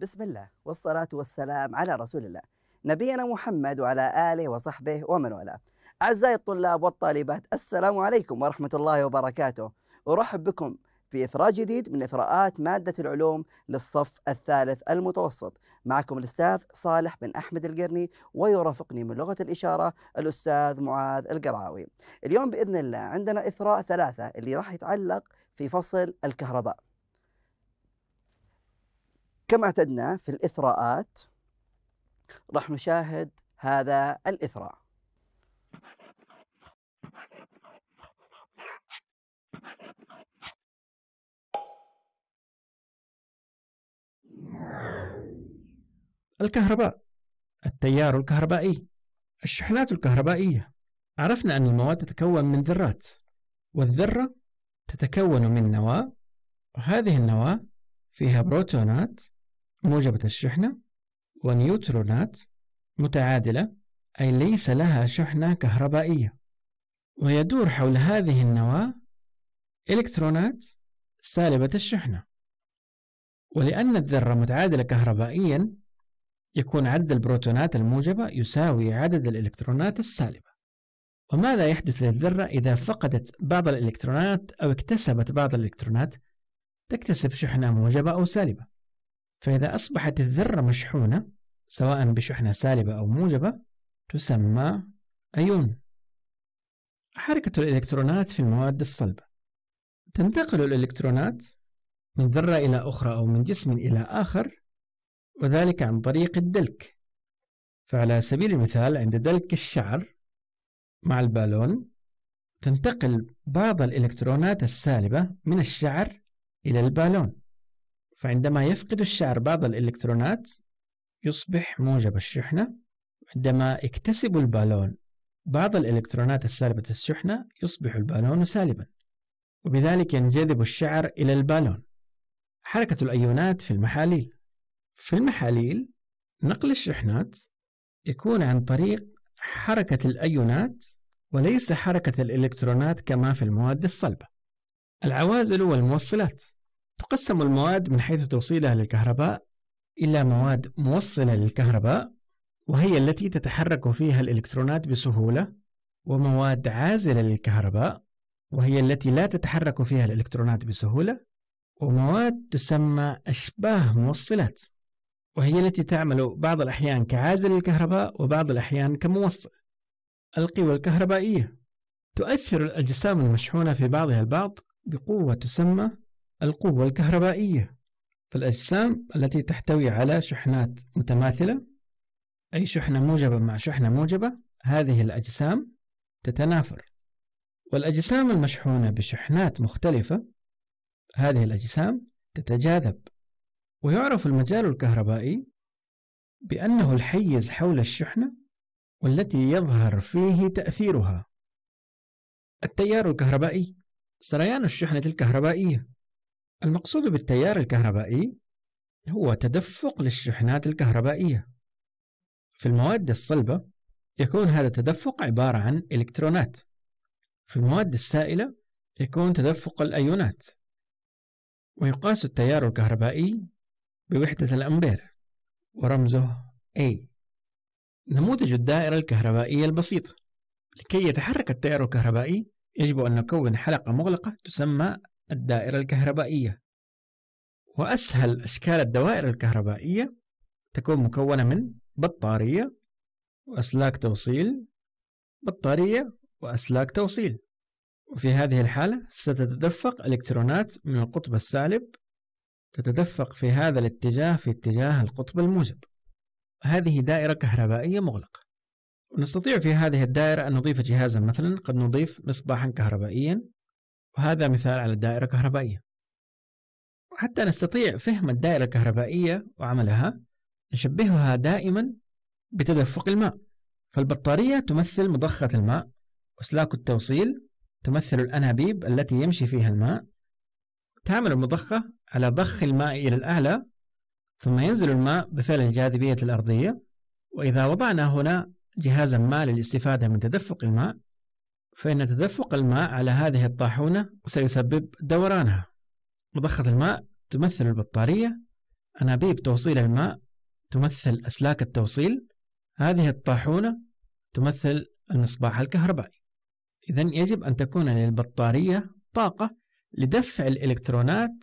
بسم الله والصلاة والسلام على رسول الله نبينا محمد وعلى آله وصحبه ومن والاه أعزائي الطلاب والطالبات السلام عليكم ورحمة الله وبركاته أرحب بكم في إثراء جديد من إثراءات مادة العلوم للصف الثالث المتوسط معكم الأستاذ صالح بن أحمد القرني ويرافقني من لغة الإشارة الأستاذ معاذ القرعاوي اليوم بإذن الله عندنا إثراء ثلاثة اللي راح يتعلق في فصل الكهرباء كما اعتدنا في الإثراءات راح نشاهد هذا الإثراء الكهرباء التيار الكهربائي الشحنات الكهربائية عرفنا أن المواد تتكون من ذرات والذرة تتكون من نواة وهذه النواة فيها بروتونات موجبة الشحنة ونيوترونات متعادلة أي ليس لها شحنة كهربائية ويدور حول هذه النواة إلكترونات سالبة الشحنة ولأن الذرة متعادلة كهربائيا يكون عدد البروتونات الموجبة يساوي عدد الإلكترونات السالبة وماذا يحدث للذرة إذا فقدت بعض الإلكترونات أو اكتسبت بعض الإلكترونات تكتسب شحنة موجبة أو سالبة فإذا أصبحت الذرة مشحونة سواء بشحنة سالبة أو موجبة تسمى أيون حركة الإلكترونات في المواد الصلبة تنتقل الإلكترونات من ذرة إلى أخرى أو من جسم إلى آخر وذلك عن طريق الدلك فعلى سبيل المثال عند دلك الشعر مع البالون تنتقل بعض الإلكترونات السالبة من الشعر إلى البالون فعندما يفقد الشعر بعض الإلكترونات يصبح موجب الشحنة عندما يكتسب البالون بعض الإلكترونات السالبة الشحنة يصبح البالون سالبا وبذلك ينجذب الشعر إلى البالون حركة الأيونات في المحاليل في المحاليل نقل الشحنات يكون عن طريق حركة الأيونات وليس حركة الإلكترونات كما في المواد الصلبة العوازل والموصلات تقسم المواد من حيث توصيلها للكهرباء إلى مواد موصلة للكهرباء وهي التي تتحرك فيها الإلكترونات بسهولة ومواد عازلة للكهرباء وهي التي لا تتحرك فيها الإلكترونات بسهولة ومواد تسمى أشباه موصلات وهي التي تعمل بعض الأحيان كعازل للكهرباء وبعض الأحيان كموصل القوى الكهربائية تؤثر الأجسام المشحونة في بعضها البعض بقوة تسمى القوة الكهربائية فالأجسام التي تحتوي على شحنات متماثلة أي شحنة موجبة مع شحنة موجبة هذه الأجسام تتنافر والأجسام المشحونة بشحنات مختلفة هذه الأجسام تتجاذب ويعرف المجال الكهربائي بأنه الحيز حول الشحنة والتي يظهر فيه تأثيرها التيار الكهربائي سريان الشحنة الكهربائية المقصود بالتيار الكهربائي هو تدفق للشحنات الكهربائية في المواد الصلبة يكون هذا التدفق عبارة عن إلكترونات في المواد السائلة يكون تدفق الأيونات ويقاس التيار الكهربائي بوحدة الأمبير ورمزه A نموذج الدائرة الكهربائية البسيطة لكي يتحرك التيار الكهربائي يجب أن نكون حلقة مغلقة تسمى الدائرة الكهربائية وأسهل أشكال الدوائر الكهربائية تكون مكونة من بطارية وأسلاك توصيل بطارية وأسلاك توصيل وفي هذه الحالة ستتدفق إلكترونات من القطب السالب تتدفق في هذا الاتجاه في اتجاه القطب الموجب هذه دائرة كهربائية مغلقة ونستطيع في هذه الدائرة أن نضيف جهازا مثلا قد نضيف مصباحا كهربائيا وهذا مثال على الدائرة الكهربائية وحتى نستطيع فهم الدائرة الكهربائية وعملها نشبهها دائما بتدفق الماء فالبطارية تمثل مضخة الماء وأسلاك التوصيل تمثل الأنابيب التي يمشي فيها الماء تعمل المضخة على ضخ الماء إلى الأعلى ثم ينزل الماء بفعل الجاذبية الأرضية وإذا وضعنا هنا جهازا ما للاستفادة من تدفق الماء فإن تدفق الماء على هذه الطاحونة سيسبب دورانها مضخة الماء تمثل البطارية أنابيب توصيل الماء تمثل أسلاك التوصيل هذه الطاحونة تمثل المصباح الكهربائي إذا يجب أن تكون للبطارية طاقة لدفع الإلكترونات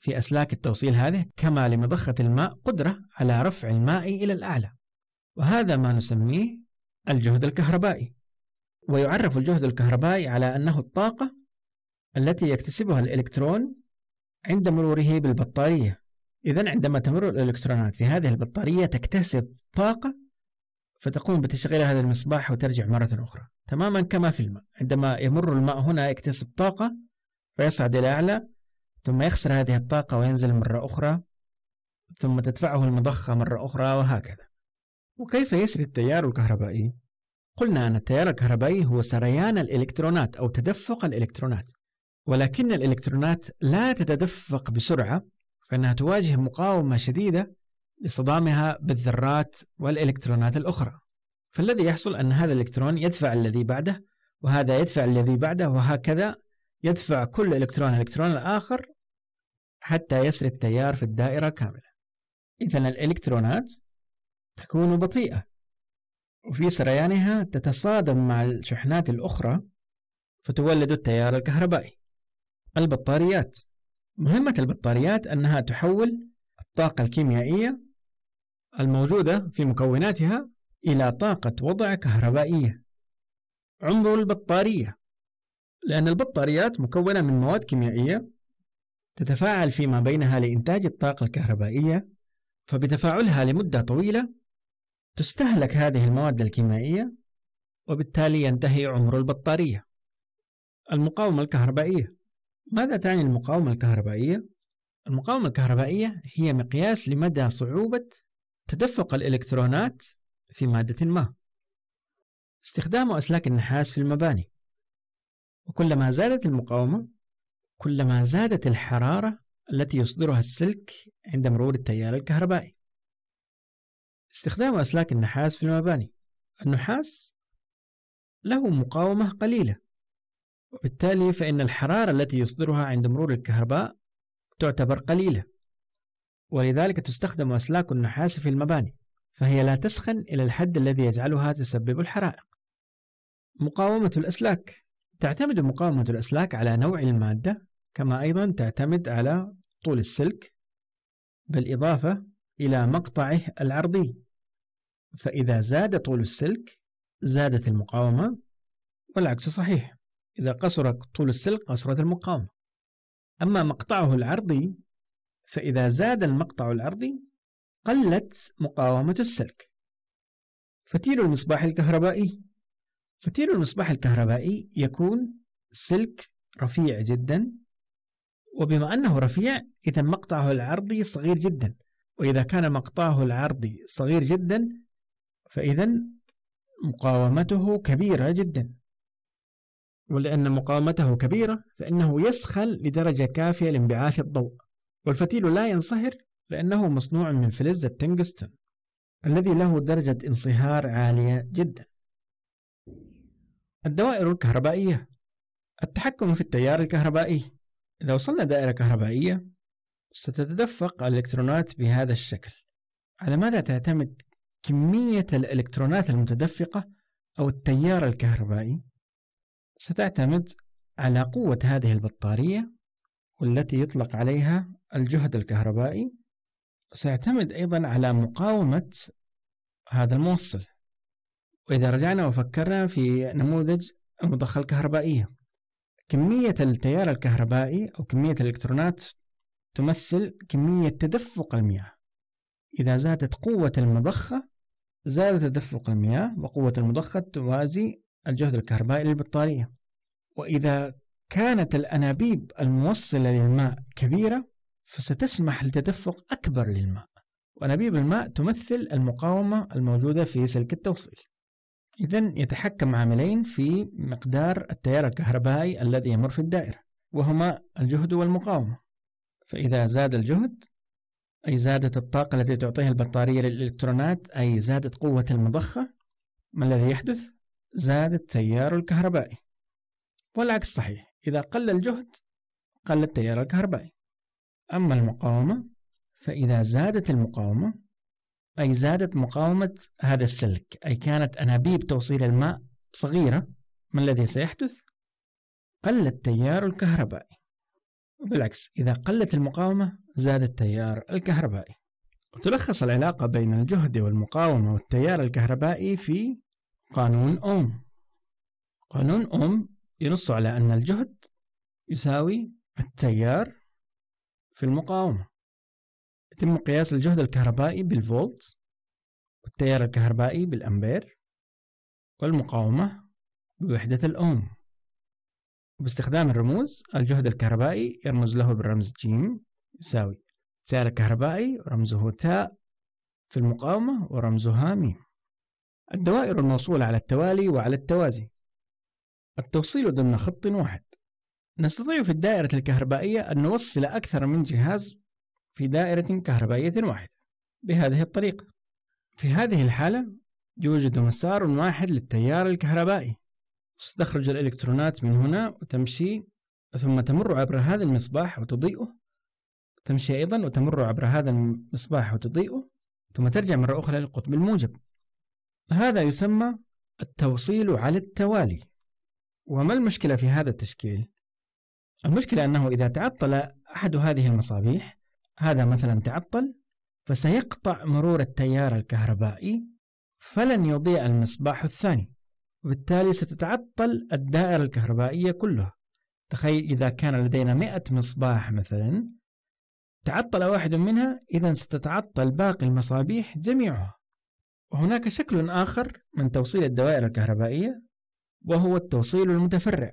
في أسلاك التوصيل هذه كما لمضخة الماء قدرة على رفع الماء إلى الأعلى وهذا ما نسميه الجهد الكهربائي ويعرف الجهد الكهربائي على أنه الطاقة التي يكتسبها الإلكترون عند مروره بالبطارية إذا عندما تمر الإلكترونات في هذه البطارية تكتسب طاقة فتقوم بتشغيل هذا المصباح وترجع مرة أخرى تماما كما في الماء عندما يمر الماء هنا يكتسب طاقة فيصعد إلى أعلى ثم يخسر هذه الطاقة وينزل مرة أخرى ثم تدفعه المضخة مرة أخرى وهكذا وكيف يسري التيار الكهربائي؟ قلنا أن التيار الكهربائي هو سريان الإلكترونات أو تدفق الإلكترونات ولكن الإلكترونات لا تتدفق بسرعة فإنها تواجه مقاومة شديدة لصدامها بالذرات والإلكترونات الأخرى فالذي يحصل أن هذا الإلكترون يدفع الذي بعده وهذا يدفع الذي بعده وهكذا يدفع كل إلكترون الإلكترون الآخر حتى يسري التيار في الدائرة كاملة إذا الإلكترونات تكون بطيئة وفي سريانها تتصادم مع الشحنات الأخرى فتولد التيار الكهربائي البطاريات مهمة البطاريات أنها تحول الطاقة الكيميائية الموجودة في مكوناتها إلى طاقة وضع كهربائية عمر البطارية لأن البطاريات مكونة من مواد كيميائية تتفاعل فيما بينها لإنتاج الطاقة الكهربائية فبتفاعلها لمدة طويلة تستهلك هذه المواد الكيميائية وبالتالي ينتهي عمر البطارية المقاومة الكهربائية ماذا تعني المقاومة الكهربائية؟ المقاومة الكهربائية هي مقياس لمدى صعوبة تدفق الإلكترونات في مادة ما استخدام أسلاك النحاس في المباني وكلما زادت المقاومة كلما زادت الحرارة التي يصدرها السلك عند مرور التيار الكهربائي استخدام أسلاك النحاس في المباني النحاس له مقاومة قليلة وبالتالي فإن الحرارة التي يصدرها عند مرور الكهرباء تعتبر قليلة ولذلك تستخدم أسلاك النحاس في المباني فهي لا تسخن إلى الحد الذي يجعلها تسبب الحرائق مقاومة الأسلاك تعتمد مقاومة الأسلاك على نوع المادة كما أيضا تعتمد على طول السلك بالإضافة إلى مقطعه العرضي فإذا زاد طول السلك زادت المقاومة والعكس صحيح إذا قصر طول السلك قصرت المقاومة أما مقطعه العرضي فإذا زاد المقطع العرضي قلت مقاومة السلك فتيل المصباح الكهربائي فتيل المصباح الكهربائي يكون سلك رفيع جدا وبما أنه رفيع إذا مقطعه العرضي صغير جدا وإذا كان مقطعه العرضي صغير جدا فإذا مقاومته كبيرة جدا ولأن مقاومته كبيرة فإنه يسخن لدرجة كافية لانبعاث الضوء والفتيل لا ينصهر لأنه مصنوع من فلز التنجستون الذي له درجة انصهار عالية جدا الدوائر الكهربائية التحكم في التيار الكهربائي إذا وصلنا دائرة كهربائية ستتدفق الإلكترونات بهذا الشكل على ماذا تعتمد كمية الإلكترونات المتدفقة أو التيار الكهربائي ستعتمد على قوة هذه البطارية والتي يطلق عليها الجهد الكهربائي سيعتمد أيضا على مقاومة هذا الموصل وإذا رجعنا وفكرنا في نموذج المضخة الكهربائية كمية التيار الكهربائي أو كمية الإلكترونات تمثل كمية تدفق المياه إذا زادت قوة المضخة زاد تدفق المياه وقوة المضخة توازي الجهد الكهربائي للبطارية وإذا كانت الأنابيب الموصلة للماء كبيرة فستسمح لتدفق أكبر للماء وأنابيب الماء تمثل المقاومة الموجودة في سلك التوصيل إذا يتحكم عاملين في مقدار التيار الكهربائي الذي يمر في الدائرة وهما الجهد والمقاومة فإذا زاد الجهد أي زادت الطاقة التي تعطيها البطارية للإلكترونات أي زادت قوة المضخة ما الذي يحدث؟ زاد التيار الكهربائي والعكس صحيح إذا قل الجهد قل التيار الكهربائي أما المقاومة فإذا زادت المقاومة أي زادت مقاومة هذا السلك أي كانت أنابيب توصيل الماء صغيرة ما الذي سيحدث؟ قل التيار الكهربائي بالعكس إذا قلت المقاومة زاد التيار الكهربائي وتلخص العلاقة بين الجهد والمقاومة والتيار الكهربائي في قانون أوم قانون أوم ينص على أن الجهد يساوي التيار في المقاومة يتم قياس الجهد الكهربائي بالفولت والتيار الكهربائي بالأمبير والمقاومة بوحدة الأوم باستخدام الرموز الجهد الكهربائي يرمز له بالرمز ج يساوي تيار الكهربائي رمزه تاء في المقاومة ورمزها م الدوائر الموصولة على التوالي وعلى التوازي التوصيل ضمن خط واحد نستطيع في الدائرة الكهربائية أن نوصل أكثر من جهاز في دائرة كهربائية واحدة بهذه الطريقة في هذه الحالة يوجد مسار واحد للتيار الكهربائي ستخرج الإلكترونات من هنا وتمشي ثم تمر عبر هذا المصباح وتضيئه تمشي أيضا وتمر عبر هذا المصباح وتضيئه ثم ترجع مرة أخرى للقطب الموجب هذا يسمى التوصيل على التوالي وما المشكلة في هذا التشكيل؟ المشكلة أنه إذا تعطل أحد هذه المصابيح هذا مثلا تعطل فسيقطع مرور التيار الكهربائي فلن يضيء المصباح الثاني وبالتالي ستتعطل الدائرة الكهربائية كلها تخيل إذا كان لدينا مئة مصباح مثلا تعطل واحد منها إذا ستتعطل باقي المصابيح جميعها وهناك شكل آخر من توصيل الدوائر الكهربائية وهو التوصيل المتفرع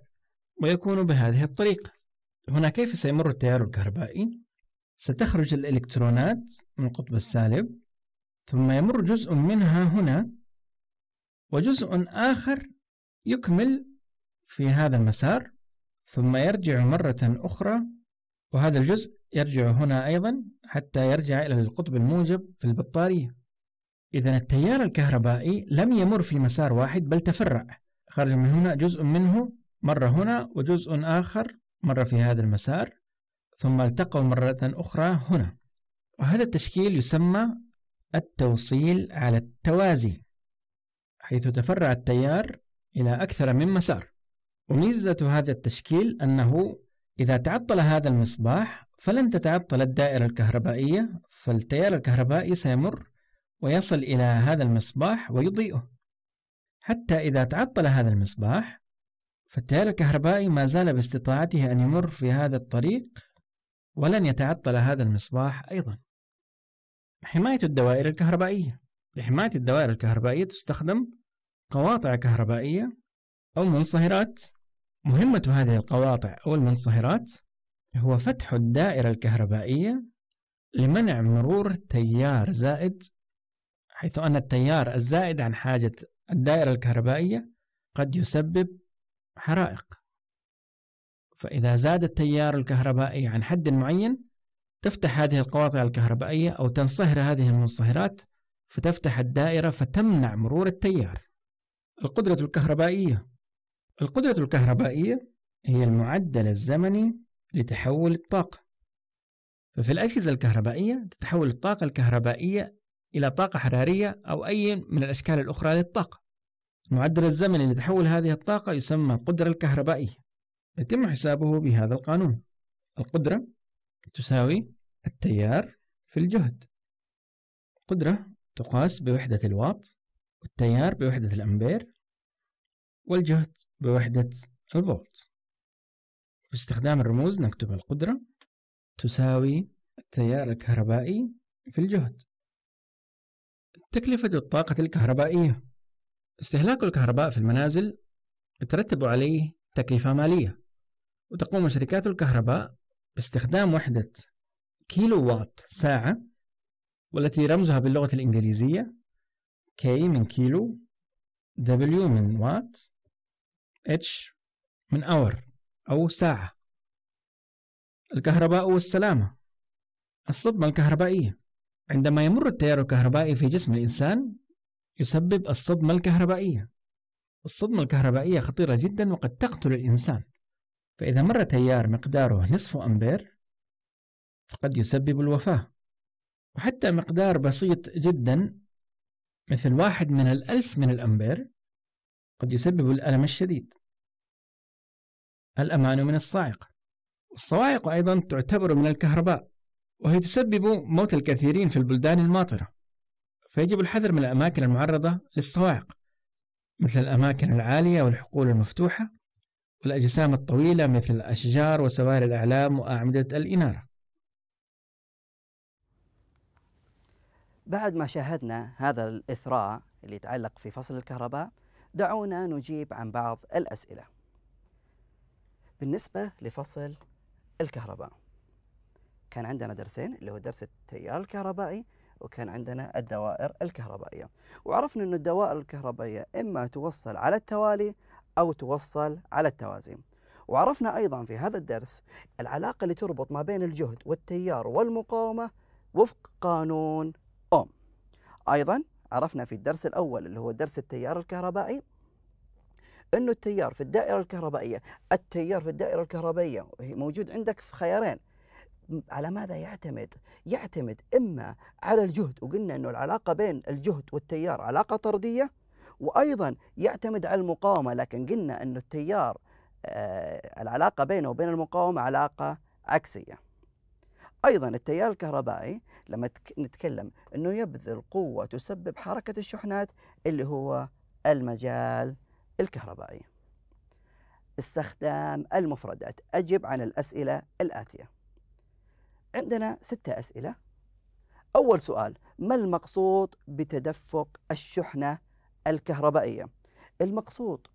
ويكون بهذه الطريقة هنا كيف سيمر التيار الكهربائي؟ ستخرج الإلكترونات من القطب السالب ثم يمر جزء منها هنا وجزء آخر يكمل في هذا المسار ثم يرجع مرة أخرى وهذا الجزء يرجع هنا أيضا حتى يرجع إلى القطب الموجب في البطارية إذا التيار الكهربائي لم يمر في مسار واحد بل تفرع خرج من هنا جزء منه مرة هنا وجزء آخر مرة في هذا المسار ثم التقوا مرة أخرى هنا وهذا التشكيل يسمى التوصيل على التوازي حيث تفرع التيار إلى أكثر من مسار وميزة هذا التشكيل أنه إذا تعطل هذا المصباح فلن تتعطل الدائرة الكهربائية فالتيار الكهربائي سيمر ويصل إلى هذا المصباح ويضيئه حتى إذا تعطل هذا المصباح فالتيار الكهربائي ما زال باستطاعته أن يمر في هذا الطريق ولن يتعطل هذا المصباح أيضا حماية الدوائر الكهربائية لحماية الدوائر الكهربائية تستخدم قواطع كهربائية أو منصهرات مهمة هذه القواطع أو المنصهرات هو فتح الدائرة الكهربائية لمنع مرور تيار زائد حيث أن التيار الزائد عن حاجة الدائرة الكهربائية قد يسبب حرائق فإذا زاد التيار الكهربائي عن حد معين تفتح هذه القواطع الكهربائية أو تنصهر هذه المنصهرات فتفتح الدائرة فتمنع مرور التيار القدرة الكهربائية القدرة الكهربائية هي المعدل الزمني لتحول الطاقة ففي الأجهزة الكهربائية تتحول الطاقة الكهربائية إلى طاقة حرارية أو أي من الأشكال الأخرى للطاقة المعدل الزمني لتحول هذه الطاقة يسمى القدرة الكهربائية يتم حسابه بهذا القانون القدرة تساوي التيار في الجهد قدرة تقاس بوحدة الواط والتيار بوحدة الأمبير والجهد بوحدة الفولت باستخدام الرموز نكتب القدرة تساوي التيار الكهربائي في الجهد تكلفة الطاقة الكهربائية استهلاك الكهرباء في المنازل يترتب عليه تكلفة مالية وتقوم شركات الكهرباء باستخدام وحدة كيلو واط ساعة والتي رمزها باللغة الإنجليزية K من كيلو W من وات H من أور أو ساعة الكهرباء والسلامة الصدمة الكهربائية عندما يمر التيار الكهربائي في جسم الإنسان يسبب الصدمة الكهربائية الصدمة الكهربائية خطيرة جدا وقد تقتل الإنسان فإذا مر تيار مقداره نصف أمبير فقد يسبب الوفاة وحتى مقدار بسيط جدا مثل واحد من الألف من الأمبير قد يسبب الألم الشديد الأمان من الصاعقة الصواعق أيضا تعتبر من الكهرباء وهي تسبب موت الكثيرين في البلدان الماطرة فيجب الحذر من الأماكن المعرضة للصواعق مثل الأماكن العالية والحقول المفتوحة والأجسام الطويلة مثل الأشجار وسواري الأعلام وأعمدة الإنارة بعد ما شاهدنا هذا الإثراء اللي يتعلق في فصل الكهرباء دعونا نجيب عن بعض الأسئلة بالنسبة لفصل الكهرباء كان عندنا درسين اللي هو درس التيار الكهربائي وكان عندنا الدوائر الكهربائية وعرفنا أن الدوائر الكهربائية إما توصل على التوالي أو توصل على التوازي وعرفنا أيضا في هذا الدرس العلاقة اللي تربط ما بين الجهد والتيار والمقاومة وفق قانون أيضا عرفنا في الدرس الأول اللي هو درس التيار الكهربائي أنه التيار في الدائرة الكهربائية التيار في الدائرة الكهربائية موجود عندك في خيارين على ماذا يعتمد؟ يعتمد إما على الجهد وقلنا أنه العلاقة بين الجهد والتيار علاقة طردية وأيضا يعتمد على المقاومة لكن قلنا أنه التيار آه العلاقة بينه وبين المقاومة علاقة عكسية ايضا التيار الكهربائي لما نتكلم انه يبذل قوه تسبب حركه الشحنات اللي هو المجال الكهربائي. استخدام المفردات اجب عن الاسئله الاتيه. عندنا ستة اسئله. اول سؤال ما المقصود بتدفق الشحنه الكهربائيه؟ المقصود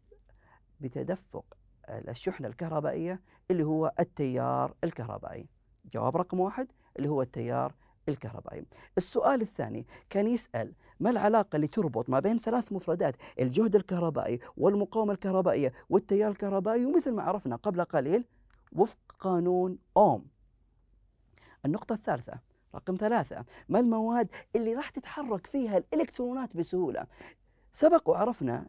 بتدفق الشحنه الكهربائيه اللي هو التيار الكهربائي. جواب رقم واحد اللي هو التيار الكهربائي السؤال الثاني كان يسأل ما العلاقة اللي تربط ما بين ثلاث مفردات الجهد الكهربائي والمقاومة الكهربائية والتيار الكهربائي ومثل ما عرفنا قبل قليل وفق قانون أوم النقطة الثالثة رقم ثلاثة ما المواد اللي راح تتحرك فيها الإلكترونات بسهولة سبق وعرفنا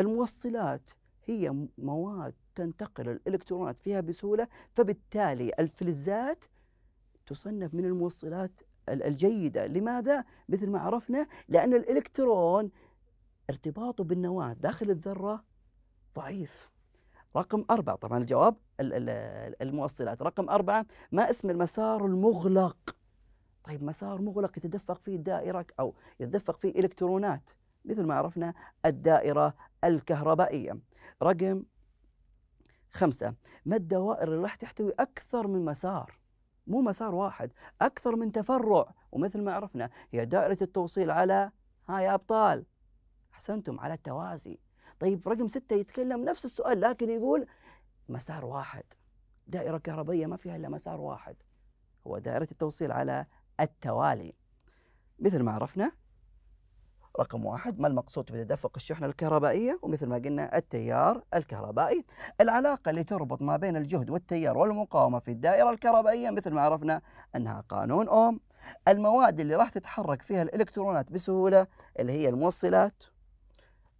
الموصلات هي مواد تنتقل الإلكترونات فيها بسهولة فبالتالي الفلزات تصنف من الموصلات الجيدة لماذا؟ مثل ما عرفنا لأن الإلكترون ارتباطه بالنواة داخل الذرة ضعيف رقم أربعة طبعا الجواب الموصلات رقم أربعة ما اسم المسار المغلق طيب مسار مغلق يتدفق فيه دائرة أو يتدفق فيه إلكترونات مثل ما عرفنا الدائرة الكهربائية رقم خمسة ما الدوائر اللي راح تحتوي أكثر من مسار مو مسار واحد أكثر من تفرع ومثل ما عرفنا هي دائرة التوصيل على ها يا أبطال أحسنتم على التوازي طيب رقم ستة يتكلم نفس السؤال لكن يقول مسار واحد دائرة كهربية ما فيها إلا مسار واحد هو دائرة التوصيل على التوالي مثل ما عرفنا رقم واحد ما المقصود بتدفق الشحنة الكهربائية ومثل ما قلنا التيار الكهربائي العلاقة اللي تربط ما بين الجهد والتيار والمقاومة في الدائرة الكهربائية مثل ما عرفنا أنها قانون أوم المواد اللي راح تتحرك فيها الإلكترونات بسهولة اللي هي الموصلات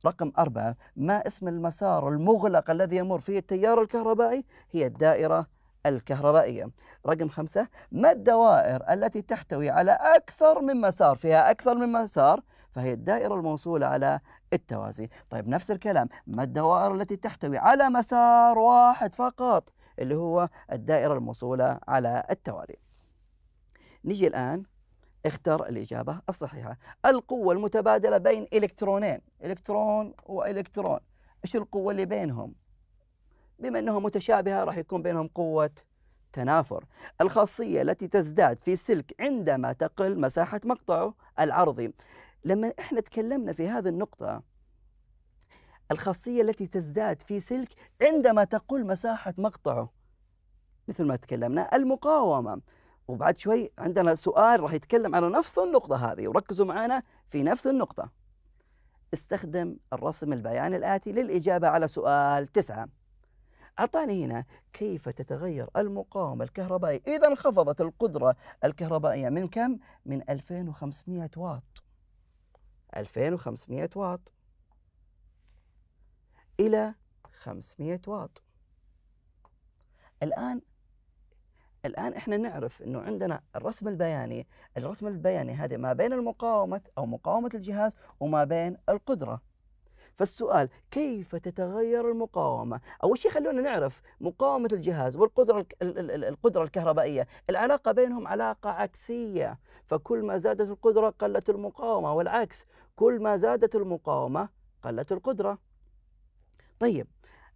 رقم أربعة ما اسم المسار المغلق الذي يمر فيه التيار الكهربائي هي الدائرة الكهربائية رقم خمسة ما الدوائر التي تحتوي على أكثر من مسار فيها أكثر من مسار فهي الدائرة الموصولة على التوازي طيب نفس الكلام ما الدوائر التي تحتوي على مسار واحد فقط اللي هو الدائرة الموصولة على التوالي نجي الآن اختر الإجابة الصحيحة القوة المتبادلة بين إلكترونين إلكترون وإلكترون إيش القوة اللي بينهم بما أنها متشابهة راح يكون بينهم قوة تنافر الخاصية التي تزداد في سلك عندما تقل مساحة مقطعه العرضي لما احنا تكلمنا في هذه النقطة الخاصية التي تزداد في سلك عندما تقل مساحة مقطعه مثل ما تكلمنا المقاومة وبعد شوي عندنا سؤال راح يتكلم على نفس النقطة هذه وركزوا معنا في نفس النقطة استخدم الرسم البياني الآتي للإجابة على سؤال تسعة أعطاني هنا كيف تتغير المقاومة الكهربائية إذا انخفضت القدرة الكهربائية من كم؟ من 2500 واط 2500 واط إلى 500 واط الآن الآن إحنا نعرف أنه عندنا الرسم البياني الرسم البياني هذا ما بين المقاومة أو مقاومة الجهاز وما بين القدرة فالسؤال كيف تتغير المقاومة أول شيء خلونا نعرف مقاومة الجهاز والقدرة القدرة الكهربائية العلاقة بينهم علاقة عكسية فكل ما زادت القدرة قلت المقاومة والعكس كل ما زادت المقاومة قلت القدرة طيب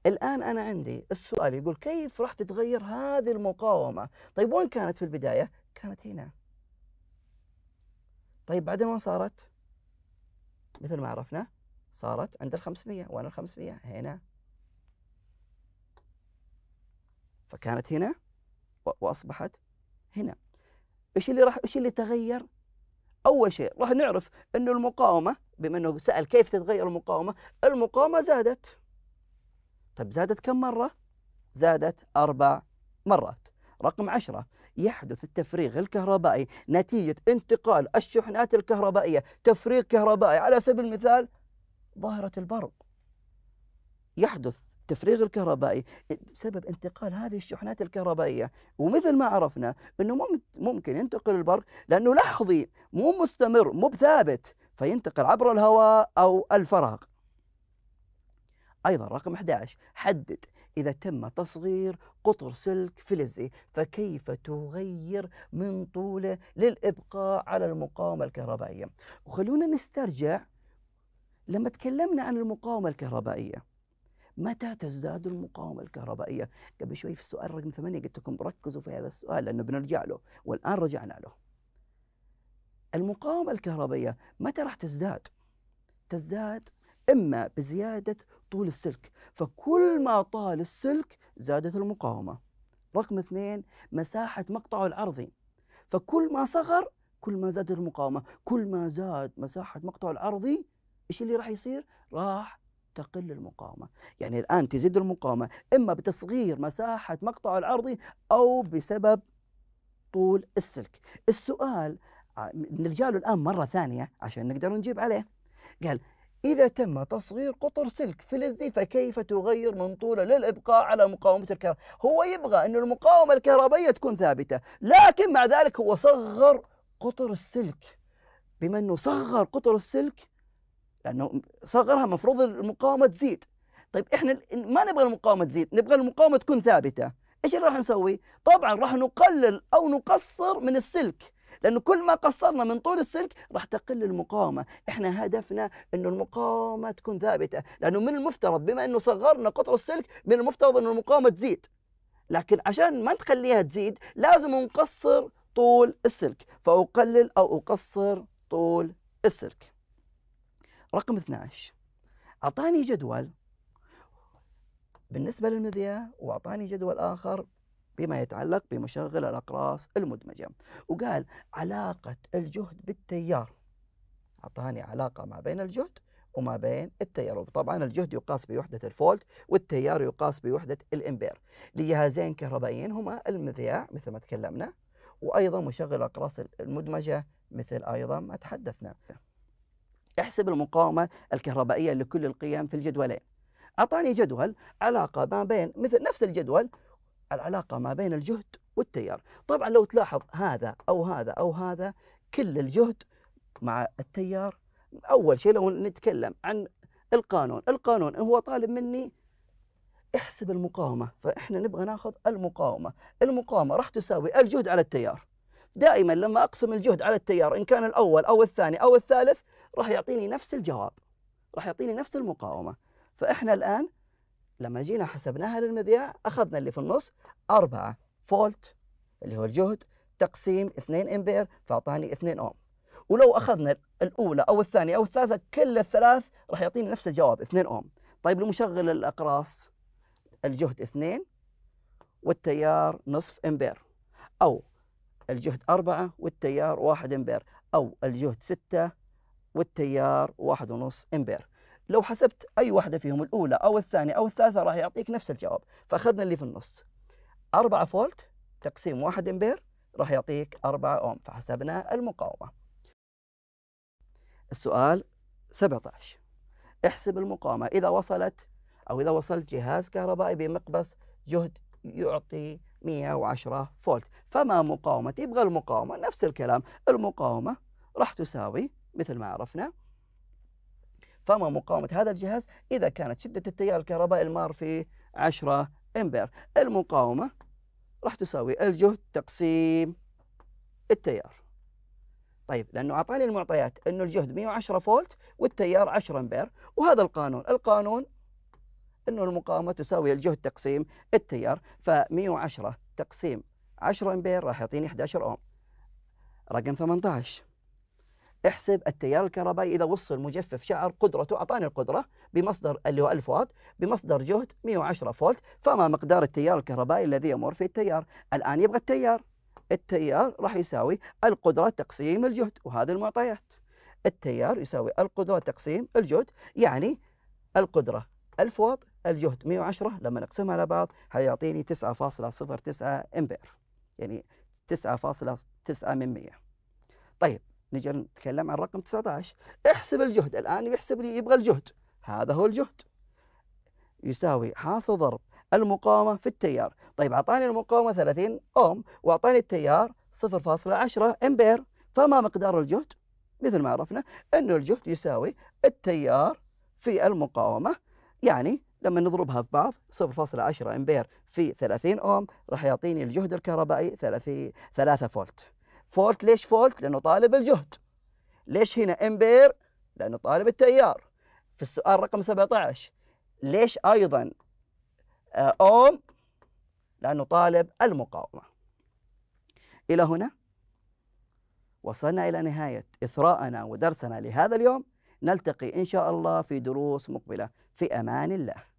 الآن أنا عندي السؤال يقول كيف راح تتغير هذه المقاومة طيب وين كانت في البداية كانت هنا طيب بعدين وين صارت مثل ما عرفنا صارت عند ال 500 وين ال 500 هنا فكانت هنا واصبحت هنا ايش اللي راح ايش اللي تغير اول شيء راح نعرف انه المقاومه بما انه سال كيف تتغير المقاومه المقاومه زادت طيب زادت كم مره زادت اربع مرات رقم عشرة يحدث التفريغ الكهربائي نتيجة انتقال الشحنات الكهربائية تفريغ كهربائي على سبيل المثال ظاهرة البرق يحدث تفريغ الكهربائي بسبب انتقال هذه الشحنات الكهربائية ومثل ما عرفنا أنه ممكن ينتقل البرق لأنه لحظي مو مستمر مو بثابت فينتقل عبر الهواء أو الفراغ أيضا رقم 11 حدد إذا تم تصغير قطر سلك فلزي فكيف تغير من طوله للإبقاء على المقاومة الكهربائية وخلونا نسترجع لما تكلمنا عن المقاومة الكهربائية متى تزداد المقاومة الكهربائية؟ قبل شوي في السؤال رقم ثمانية قلت لكم ركزوا في هذا السؤال لأنه بنرجع له والآن رجعنا له المقاومة الكهربائية متى راح تزداد؟ تزداد إما بزيادة طول السلك فكل ما طال السلك زادت المقاومة رقم اثنين مساحة مقطعه العرضي فكل ما صغر كل ما زادت المقاومة كل ما زاد مساحة مقطعه العرضي ايش اللي راح يصير؟ راح تقل المقاومة يعني الآن تزيد المقاومة إما بتصغير مساحة مقطع العرضي أو بسبب طول السلك السؤال آه، نرجع له الآن مرة ثانية عشان نقدر نجيب عليه قال إذا تم تصغير قطر سلك فلزي فكيف تغير من طوله للإبقاء على مقاومة الكهرباء هو يبغى أن المقاومة الكهربائية تكون ثابتة لكن مع ذلك هو صغر قطر السلك بما أنه صغر قطر السلك لانه صغرها المفروض المقاومه تزيد طيب احنا ما نبغى المقاومه تزيد نبغى المقاومه تكون ثابته ايش اللي راح نسوي طبعا راح نقلل او نقصر من السلك لانه كل ما قصرنا من طول السلك راح تقل المقاومه، احنا هدفنا انه المقاومه تكون ثابته، لانه من المفترض بما انه صغرنا قطر السلك من المفترض انه المقاومه تزيد. لكن عشان ما نخليها تزيد لازم نقصر طول السلك، فاقلل او اقصر طول السلك. رقم 12 اعطاني جدول بالنسبه للمذياع واعطاني جدول اخر بما يتعلق بمشغل الاقراص المدمجه وقال علاقه الجهد بالتيار اعطاني علاقه ما بين الجهد وما بين التيار طبعا الجهد يقاس بوحدة الفولت والتيار يقاس بوحدة الإمبير لجهازين كهربائيين هما المذياع مثل ما تكلمنا وأيضا مشغل الأقراص المدمجة مثل أيضا ما تحدثنا احسب المقاومة الكهربائية لكل القيم في الجدولين أعطاني جدول علاقة ما بين مثل نفس الجدول العلاقة ما بين الجهد والتيار طبعا لو تلاحظ هذا أو هذا أو هذا كل الجهد مع التيار أول شيء لو نتكلم عن القانون القانون هو طالب مني احسب المقاومة فإحنا نبغى ناخذ المقاومة المقاومة راح تساوي الجهد على التيار دائما لما أقسم الجهد على التيار إن كان الأول أو الثاني أو الثالث راح يعطيني نفس الجواب راح يعطيني نفس المقاومه فاحنا الان لما جينا حسبناها للمذياع اخذنا اللي في النص 4 فولت اللي هو الجهد تقسيم 2 امبير فاعطاني 2 اوم ولو اخذنا الاولى او الثانيه او الثالثه كل الثلاث راح يعطيني نفس الجواب 2 اوم طيب لمشغل الاقراص الجهد 2 والتيار نصف امبير او الجهد 4 والتيار 1 امبير او الجهد 6 والتيار واحد ونص امبير لو حسبت أي واحدة فيهم الأولى أو الثانية أو الثالثة راح يعطيك نفس الجواب فأخذنا اللي في النص 4 فولت تقسيم 1 امبير راح يعطيك 4 أوم فحسبنا المقاومة السؤال 17 احسب المقاومة إذا وصلت أو إذا وصلت جهاز كهربائي بمقبس جهد يعطي 110 فولت فما مقاومة يبغى المقاومة نفس الكلام المقاومة راح تساوي مثل ما عرفنا فما مقاومة هذا الجهاز إذا كانت شدة التيار الكهربائي المار في 10 أمبير المقاومة راح تساوي الجهد تقسيم التيار طيب لأنه أعطاني المعطيات أنه الجهد 110 فولت والتيار 10 أمبير وهذا القانون القانون أنه المقاومة تساوي الجهد تقسيم التيار ف110 تقسيم 10 أمبير راح يعطيني 11 أوم رقم 18 احسب التيار الكهربائي إذا وصل مجفف شعر قدرته أعطاني القدرة بمصدر اللي هو 1000 واط بمصدر جهد 110 فولت فما مقدار التيار الكهربائي الذي يمر في التيار الآن يبغى التيار التيار راح يساوي القدرة تقسيم الجهد وهذه المعطيات التيار يساوي القدرة تقسيم الجهد يعني القدرة 1000 واط الجهد 110 لما نقسمها على بعض هيعطيني 9.09 امبير يعني 9.9 من 100 طيب نجي نتكلم عن رقم 19 احسب الجهد الآن يحسب لي يبغى الجهد هذا هو الجهد يساوي حاصل ضرب المقاومة في التيار طيب أعطاني المقاومة 30 أوم وأعطاني التيار 0.10 أمبير فما مقدار الجهد مثل ما عرفنا أنه الجهد يساوي التيار في المقاومة يعني لما نضربها في بعض 0.10 أمبير في 30 أوم راح يعطيني الجهد الكهربائي 3 فولت فولت ليش فولت؟ لأنه طالب الجهد ليش هنا امبير؟ لأنه طالب التيار في السؤال رقم 17 ليش أيضا آه، أوم؟ لأنه طالب المقاومة إلى هنا وصلنا إلى نهاية إثراءنا ودرسنا لهذا اليوم نلتقي إن شاء الله في دروس مقبلة في أمان الله